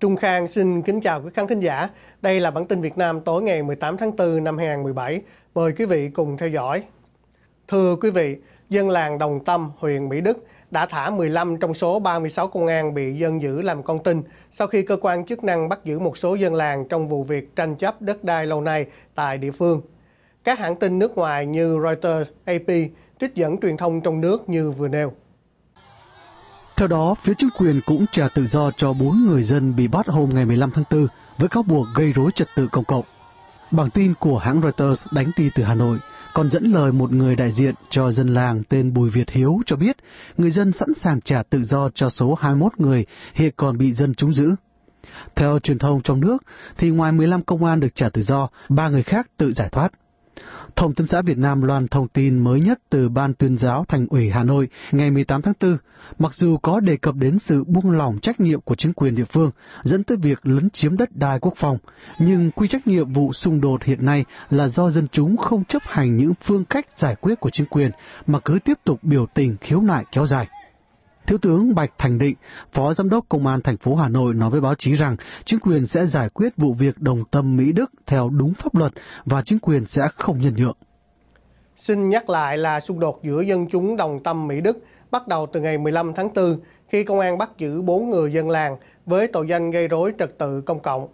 Trung Khang xin kính chào quý khán thính giả. Đây là bản tin Việt Nam tối ngày 18 tháng 4 năm 2017. Mời quý vị cùng theo dõi. Thưa quý vị, dân làng Đồng Tâm, huyện Mỹ Đức đã thả 15 trong số 36 công an bị dân giữ làm con tin sau khi cơ quan chức năng bắt giữ một số dân làng trong vụ việc tranh chấp đất đai lâu nay tại địa phương. Các hãng tin nước ngoài như Reuters, AP trích dẫn truyền thông trong nước như vừa nêu. Theo đó, phía chính quyền cũng trả tự do cho 4 người dân bị bắt hôm ngày 15 tháng 4 với cáo buộc gây rối trật tự công cộng. Bản tin của hãng Reuters đánh đi từ Hà Nội còn dẫn lời một người đại diện cho dân làng tên Bùi Việt Hiếu cho biết người dân sẵn sàng trả tự do cho số 21 người hiện còn bị dân trúng giữ. Theo truyền thông trong nước, thì ngoài 15 công an được trả tự do, ba người khác tự giải thoát. Thông tấn xã Việt Nam loan thông tin mới nhất từ Ban tuyên giáo Thành ủy Hà Nội ngày 18 tháng 4, mặc dù có đề cập đến sự buông lỏng trách nhiệm của chính quyền địa phương dẫn tới việc lấn chiếm đất đai quốc phòng, nhưng quy trách nhiệm vụ xung đột hiện nay là do dân chúng không chấp hành những phương cách giải quyết của chính quyền mà cứ tiếp tục biểu tình khiếu nại kéo dài. Thiếu tướng Bạch Thành Định, Phó Giám đốc Công an thành phố Hà Nội nói với báo chí rằng chính quyền sẽ giải quyết vụ việc đồng tâm Mỹ Đức theo đúng pháp luật và chính quyền sẽ không nhân nhượng. Xin nhắc lại là xung đột giữa dân chúng đồng tâm Mỹ Đức bắt đầu từ ngày 15 tháng 4 khi công an bắt giữ 4 người dân làng với tội danh gây rối trật tự công cộng.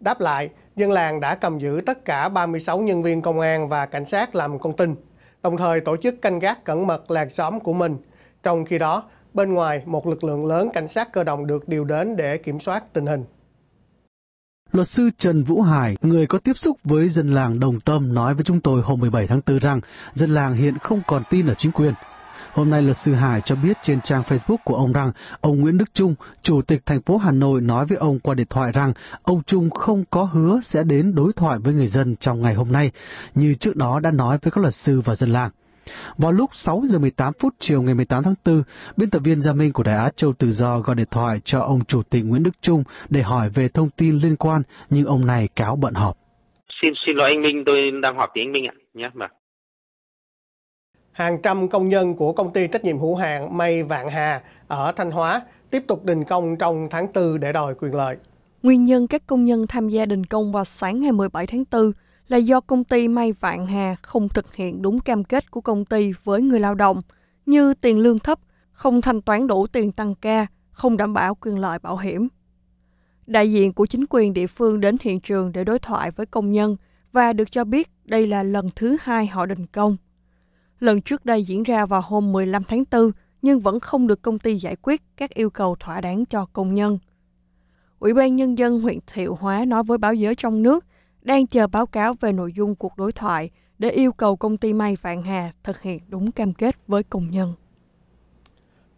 Đáp lại, dân làng đã cầm giữ tất cả 36 nhân viên công an và cảnh sát làm con tin, đồng thời tổ chức canh gác cẩn mật làng xóm của mình. Trong khi đó, Bên ngoài, một lực lượng lớn cảnh sát cơ động được điều đến để kiểm soát tình hình. Luật sư Trần Vũ Hải, người có tiếp xúc với dân làng Đồng Tâm nói với chúng tôi hôm 17 tháng 4 rằng dân làng hiện không còn tin ở chính quyền. Hôm nay luật sư Hải cho biết trên trang Facebook của ông rằng ông Nguyễn Đức Trung, chủ tịch thành phố Hà Nội nói với ông qua điện thoại rằng ông Trung không có hứa sẽ đến đối thoại với người dân trong ngày hôm nay, như trước đó đã nói với các luật sư và dân làng. Vào lúc 6 giờ 18 phút chiều ngày 18 tháng 4, biên tập viên Gia Minh của Đài Á Châu Tự Do gọi điện thoại cho ông Chủ tịch Nguyễn Đức Trung để hỏi về thông tin liên quan, nhưng ông này cáo bận họp. Xin xin lỗi anh Minh, tôi đang họp với anh Minh ạ. Nhé, mà. Vâng. Hàng trăm công nhân của công ty trách nhiệm hữu hạn May Vạn Hà ở Thanh Hóa tiếp tục đình công trong tháng 4 để đòi quyền lợi. Nguyên nhân các công nhân tham gia đình công vào sáng ngày 17 tháng 4 là do công ty may Vạn Hà không thực hiện đúng cam kết của công ty với người lao động, như tiền lương thấp, không thanh toán đủ tiền tăng ca, không đảm bảo quyền lợi bảo hiểm. Đại diện của chính quyền địa phương đến hiện trường để đối thoại với công nhân và được cho biết đây là lần thứ hai họ đình công. Lần trước đây diễn ra vào hôm 15 tháng 4 nhưng vẫn không được công ty giải quyết các yêu cầu thỏa đáng cho công nhân. Ủy ban Nhân dân huyện Thiệu Hóa nói với báo giới trong nước đang chờ báo cáo về nội dung cuộc đối thoại để yêu cầu công ty may Vạn Hà thực hiện đúng cam kết với công nhân.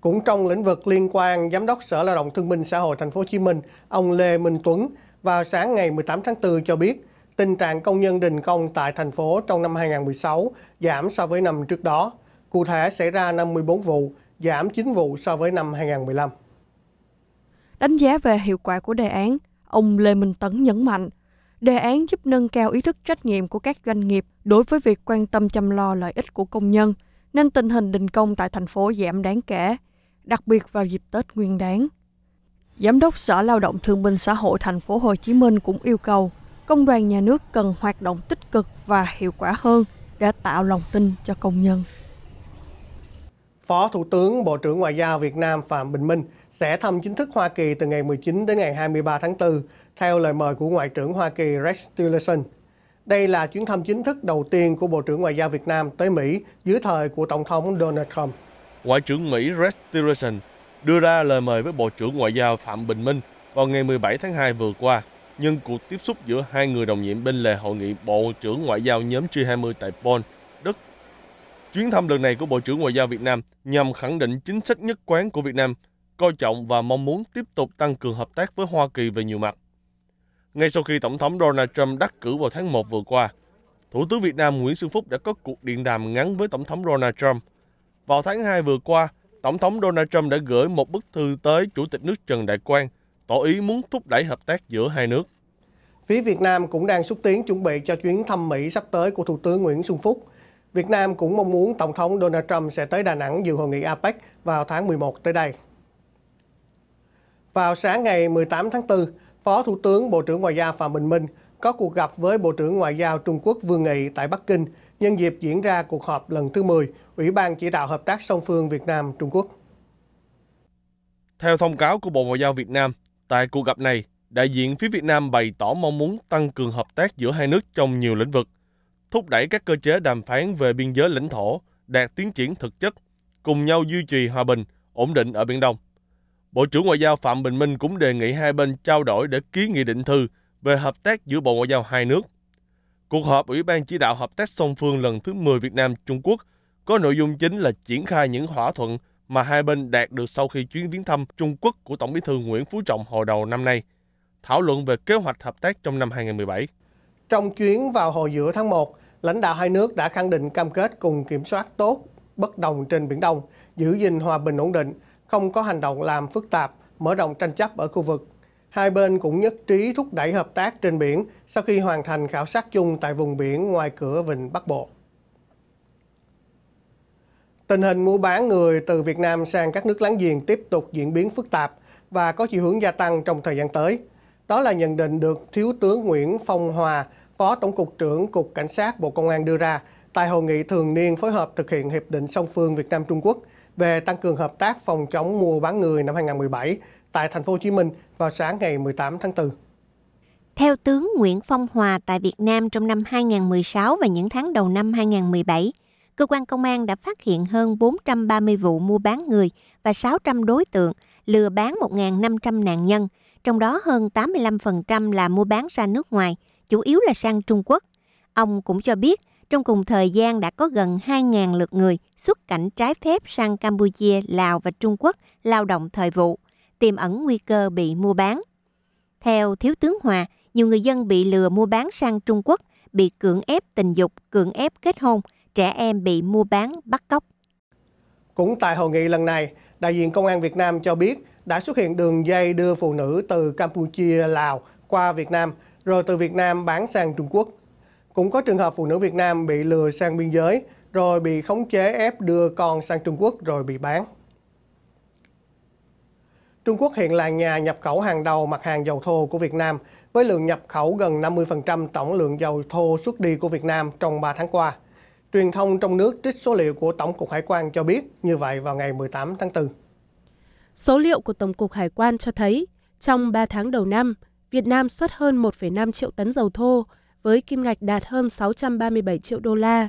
Cũng trong lĩnh vực liên quan, Giám đốc Sở Lao động Thương binh Xã hội Thành phố Hồ Chí Minh, ông Lê Minh Tuấn vào sáng ngày 18 tháng 4 cho biết, tình trạng công nhân đình công tại thành phố trong năm 2016 giảm so với năm trước đó. Cụ thể xảy ra 54 vụ, giảm 9 vụ so với năm 2015. Đánh giá về hiệu quả của đề án, ông Lê Minh Tấn nhấn mạnh, Đề án giúp nâng cao ý thức trách nhiệm của các doanh nghiệp đối với việc quan tâm chăm lo lợi ích của công nhân, nên tình hình đình công tại thành phố giảm đáng kể, đặc biệt vào dịp Tết Nguyên đán. Giám đốc Sở Lao động Thương binh Xã hội thành phố Hồ Chí Minh cũng yêu cầu công đoàn nhà nước cần hoạt động tích cực và hiệu quả hơn để tạo lòng tin cho công nhân. Phó Thủ tướng Bộ trưởng Ngoại giao Việt Nam Phạm Bình Minh sẽ thăm chính thức Hoa Kỳ từ ngày 19 đến ngày 23 tháng 4, theo lời mời của Ngoại trưởng Hoa Kỳ Rex Tillerson. Đây là chuyến thăm chính thức đầu tiên của Bộ trưởng Ngoại giao Việt Nam tới Mỹ dưới thời của Tổng thống Donald Trump. Ngoại trưởng Mỹ Rex Tillerson đưa ra lời mời với Bộ trưởng Ngoại giao Phạm Bình Minh vào ngày 17 tháng 2 vừa qua, nhưng cuộc tiếp xúc giữa hai người đồng nhiệm bên lề hội nghị Bộ trưởng Ngoại giao nhóm G20 tại Bonn – Chuyến thăm lần này của Bộ trưởng Ngoại giao Việt Nam nhằm khẳng định chính sách nhất quán của Việt Nam, coi trọng và mong muốn tiếp tục tăng cường hợp tác với Hoa Kỳ về nhiều mặt. Ngay sau khi Tổng thống Donald Trump đắc cử vào tháng 1 vừa qua, Thủ tướng Việt Nam Nguyễn Xuân Phúc đã có cuộc điện đàm ngắn với Tổng thống Donald Trump. Vào tháng 2 vừa qua, Tổng thống Donald Trump đã gửi một bức thư tới Chủ tịch nước Trần Đại Quang, tỏ ý muốn thúc đẩy hợp tác giữa hai nước. Phía Việt Nam cũng đang xúc tiến chuẩn bị cho chuyến thăm Mỹ sắp tới của Thủ tướng Nguyễn Xuân Phúc – Việt Nam cũng mong muốn Tổng thống Donald Trump sẽ tới Đà Nẵng dự hội nghị APEC vào tháng 11 tới đây. Vào sáng ngày 18 tháng 4, Phó Thủ tướng Bộ trưởng Ngoại giao Phạm Bình Minh có cuộc gặp với Bộ trưởng Ngoại giao Trung Quốc Vương Nghị tại Bắc Kinh nhân dịp diễn ra cuộc họp lần thứ 10 Ủy ban Chỉ đạo Hợp tác song phương Việt Nam-Trung Quốc. Theo thông cáo của Bộ Ngoại giao Việt Nam, tại cuộc gặp này, đại diện phía Việt Nam bày tỏ mong muốn tăng cường hợp tác giữa hai nước trong nhiều lĩnh vực, thúc đẩy các cơ chế đàm phán về biên giới lãnh thổ đạt tiến triển thực chất, cùng nhau duy trì hòa bình, ổn định ở Biển Đông. Bộ trưởng Ngoại giao Phạm Bình Minh cũng đề nghị hai bên trao đổi để ký nghị định thư về hợp tác giữa Bộ Ngoại giao hai nước. Cuộc họp Ủy ban chỉ đạo hợp tác song phương lần thứ 10 Việt Nam Trung Quốc có nội dung chính là triển khai những thỏa thuận mà hai bên đạt được sau khi chuyến viếng thăm Trung Quốc của Tổng Bí thư Nguyễn Phú Trọng hồi đầu năm nay, thảo luận về kế hoạch hợp tác trong năm 2017. Trong chuyến vào hồi giữa tháng 1, lãnh đạo hai nước đã khẳng định cam kết cùng kiểm soát tốt bất đồng trên Biển Đông, giữ gìn hòa bình ổn định, không có hành động làm phức tạp, mở rộng tranh chấp ở khu vực. Hai bên cũng nhất trí thúc đẩy hợp tác trên biển sau khi hoàn thành khảo sát chung tại vùng biển ngoài cửa Vịnh Bắc Bộ. Tình hình mua bán người từ Việt Nam sang các nước láng giềng tiếp tục diễn biến phức tạp và có chiều hướng gia tăng trong thời gian tới. Đó là nhận định được Thiếu tướng Nguyễn Phong Hòa, Phó Tổng cục trưởng Cục Cảnh sát Bộ Công an đưa ra tại hội nghị thường niên phối hợp thực hiện Hiệp định song phương Việt Nam Trung Quốc về tăng cường hợp tác phòng chống mua bán người năm 2017 tại thành phố Hồ Chí Minh vào sáng ngày 18 tháng 4. Theo tướng Nguyễn Phong Hòa tại Việt Nam trong năm 2016 và những tháng đầu năm 2017, cơ quan công an đã phát hiện hơn 430 vụ mua bán người và 600 đối tượng lừa bán 1.500 nạn nhân – trong đó hơn 85% là mua bán ra nước ngoài, chủ yếu là sang Trung Quốc. Ông cũng cho biết, trong cùng thời gian đã có gần 2.000 lượt người xuất cảnh trái phép sang Campuchia, Lào và Trung Quốc lao động thời vụ, tiềm ẩn nguy cơ bị mua bán. Theo Thiếu tướng Hòa, nhiều người dân bị lừa mua bán sang Trung Quốc, bị cưỡng ép tình dục, cưỡng ép kết hôn, trẻ em bị mua bán, bắt cóc. Cũng tại hội nghị lần này, đại diện Công an Việt Nam cho biết đã xuất hiện đường dây đưa phụ nữ từ Campuchia, Lào qua Việt Nam, rồi từ Việt Nam bán sang Trung Quốc. Cũng có trường hợp phụ nữ Việt Nam bị lừa sang biên giới, rồi bị khống chế ép đưa con sang Trung Quốc rồi bị bán. Trung Quốc hiện là nhà nhập khẩu hàng đầu mặt hàng dầu thô của Việt Nam, với lượng nhập khẩu gần 50% tổng lượng dầu thô xuất đi của Việt Nam trong 3 tháng qua. Truyền thông trong nước trích số liệu của Tổng cục Hải quan cho biết như vậy vào ngày 18 tháng 4. Số liệu của Tổng cục Hải quan cho thấy, trong 3 tháng đầu năm, Việt Nam xuất hơn 1,5 triệu tấn dầu thô với kim ngạch đạt hơn 637 triệu đô la.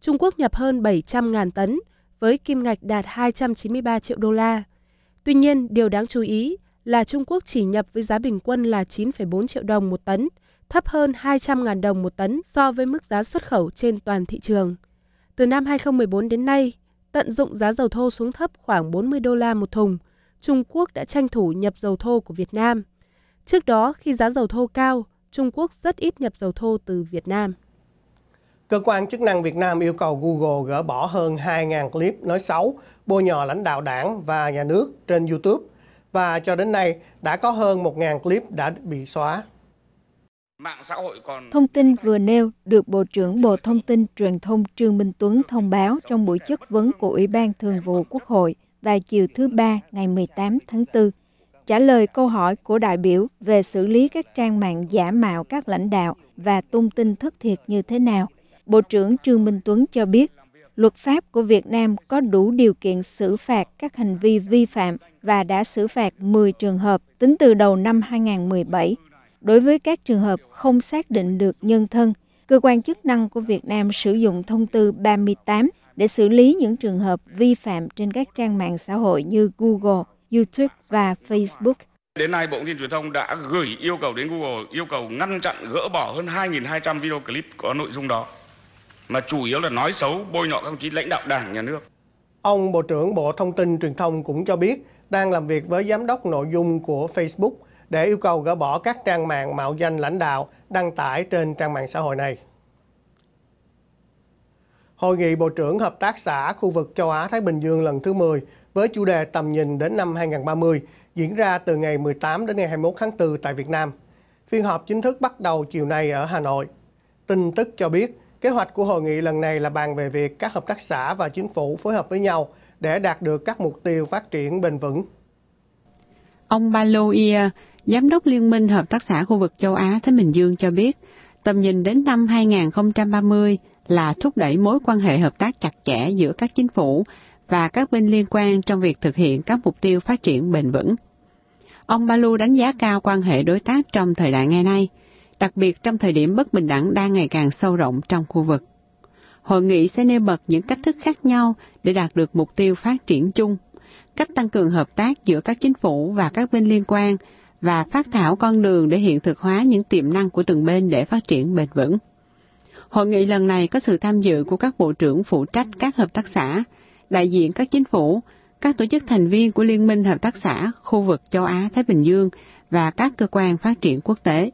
Trung Quốc nhập hơn 700.000 tấn với kim ngạch đạt 293 triệu đô la. Tuy nhiên, điều đáng chú ý là Trung Quốc chỉ nhập với giá bình quân là 9,4 triệu đồng một tấn, thấp hơn 200.000 đồng một tấn so với mức giá xuất khẩu trên toàn thị trường. Từ năm 2014 đến nay, tận dụng giá dầu thô xuống thấp khoảng 40 đô la một thùng – Trung Quốc đã tranh thủ nhập dầu thô của Việt Nam. Trước đó, khi giá dầu thô cao, Trung Quốc rất ít nhập dầu thô từ Việt Nam. Cơ quan chức năng Việt Nam yêu cầu Google gỡ bỏ hơn 2.000 clip nói xấu, bôi nhọ lãnh đạo đảng và nhà nước trên YouTube. Và cho đến nay, đã có hơn 1.000 clip đã bị xóa. Mạng xã hội còn... Thông tin vừa nêu được Bộ trưởng Bộ Thông tin Truyền thông Trương Minh Tuấn thông báo trong buổi chất vấn của Ủy ban Thường vụ Quốc hội vào chiều thứ Ba ngày 18 tháng 4, trả lời câu hỏi của đại biểu về xử lý các trang mạng giả mạo các lãnh đạo và tung tin thất thiệt như thế nào. Bộ trưởng Trương Minh Tuấn cho biết, luật pháp của Việt Nam có đủ điều kiện xử phạt các hành vi vi phạm và đã xử phạt 10 trường hợp tính từ đầu năm 2017. Đối với các trường hợp không xác định được nhân thân, cơ quan chức năng của Việt Nam sử dụng thông tư 38 để xử lý những trường hợp vi phạm trên các trang mạng xã hội như Google, YouTube và Facebook. Đến nay, Bộ Thông tin Truyền thông đã gửi yêu cầu đến Google yêu cầu ngăn chặn gỡ bỏ hơn 2.200 video clip có nội dung đó, mà chủ yếu là nói xấu, bôi nhọ các đồng chí lãnh đạo đảng, nhà nước. Ông Bộ trưởng Bộ Thông tin Truyền thông cũng cho biết đang làm việc với Giám đốc nội dung của Facebook để yêu cầu gỡ bỏ các trang mạng mạo danh lãnh đạo đăng tải trên trang mạng xã hội này. Hội nghị Bộ trưởng Hợp tác xã khu vực châu Á-Thái Bình Dương lần thứ 10 với chủ đề tầm nhìn đến năm 2030 diễn ra từ ngày 18 đến ngày 21 tháng 4 tại Việt Nam. Phiên họp chính thức bắt đầu chiều nay ở Hà Nội. Tin tức cho biết, kế hoạch của hội nghị lần này là bàn về việc các hợp tác xã và chính phủ phối hợp với nhau để đạt được các mục tiêu phát triển bền vững. Ông Paulo Giám đốc Liên minh Hợp tác xã khu vực châu Á-Thái Bình Dương cho biết, tầm nhìn đến năm 2030 là thúc đẩy mối quan hệ hợp tác chặt chẽ giữa các chính phủ và các bên liên quan trong việc thực hiện các mục tiêu phát triển bền vững. Ông Balu đánh giá cao quan hệ đối tác trong thời đại ngày nay, đặc biệt trong thời điểm bất bình đẳng đang ngày càng sâu rộng trong khu vực. Hội nghị sẽ nêu bật những cách thức khác nhau để đạt được mục tiêu phát triển chung, cách tăng cường hợp tác giữa các chính phủ và các bên liên quan và phát thảo con đường để hiện thực hóa những tiềm năng của từng bên để phát triển bền vững. Hội nghị lần này có sự tham dự của các bộ trưởng phụ trách các hợp tác xã, đại diện các chính phủ, các tổ chức thành viên của Liên minh Hợp tác xã khu vực châu Á-Thái Bình Dương và các cơ quan phát triển quốc tế.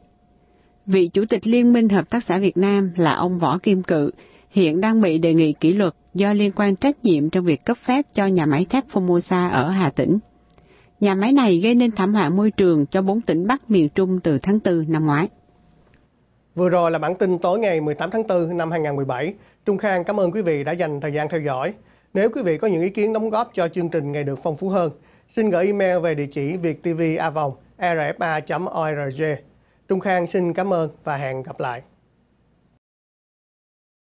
Vị Chủ tịch Liên minh Hợp tác xã Việt Nam là ông Võ Kim Cự, hiện đang bị đề nghị kỷ luật do liên quan trách nhiệm trong việc cấp phép cho nhà máy thép Formosa ở Hà Tĩnh. Nhà máy này gây nên thảm họa môi trường cho bốn tỉnh Bắc miền Trung từ tháng 4 năm ngoái. Vừa rồi là bản tin tối ngày 18 tháng 4 năm 2017. Trung Khang cảm ơn quý vị đã dành thời gian theo dõi. Nếu quý vị có những ý kiến đóng góp cho chương trình ngày được phong phú hơn, xin gửi email về địa chỉ việttvavong rfa.org. Trung Khang xin cảm ơn và hẹn gặp lại.